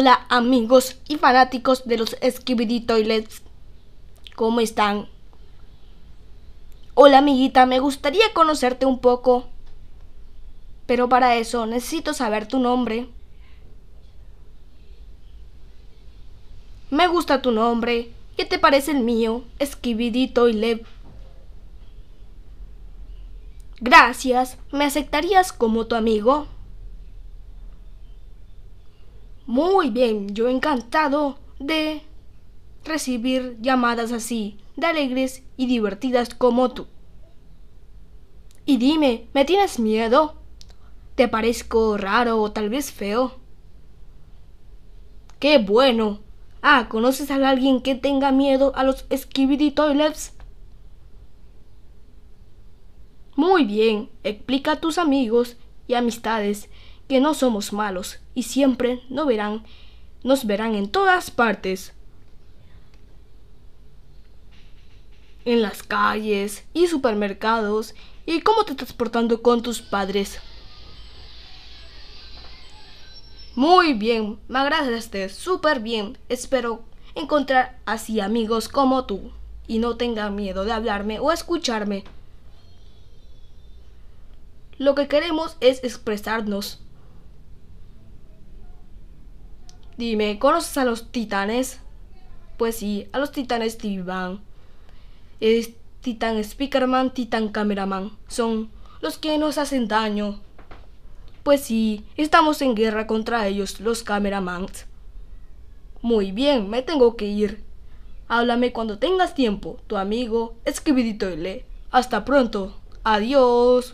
Hola amigos y fanáticos de los Skibidi Toilets. ¿Cómo están? Hola amiguita, me gustaría conocerte un poco. Pero para eso necesito saber tu nombre. Me gusta tu nombre. ¿Qué te parece el mío? Skibidi Toilet. Gracias. ¿Me aceptarías como tu amigo? Muy bien, yo encantado de recibir llamadas así, de alegres y divertidas como tú. Y dime, ¿me tienes miedo? ¿Te parezco raro o tal vez feo? ¡Qué bueno! Ah, ¿conoces a alguien que tenga miedo a los Skibidi Toilets? Muy bien, explica a tus amigos y amistades que no somos malos y siempre nos verán, nos verán en todas partes. En las calles y supermercados y cómo te estás portando con tus padres. Muy bien, me agradaste súper bien. Espero encontrar así amigos como tú y no tenga miedo de hablarme o escucharme. Lo que queremos es expresarnos Dime, ¿conoces a los titanes? Pues sí, a los titanes Bang. Es Titan Speakerman, Titan Cameraman. Son los que nos hacen daño. Pues sí, estamos en guerra contra ellos, los cameramans. Muy bien, me tengo que ir. Háblame cuando tengas tiempo, tu amigo, Escribidito Hasta pronto. Adiós.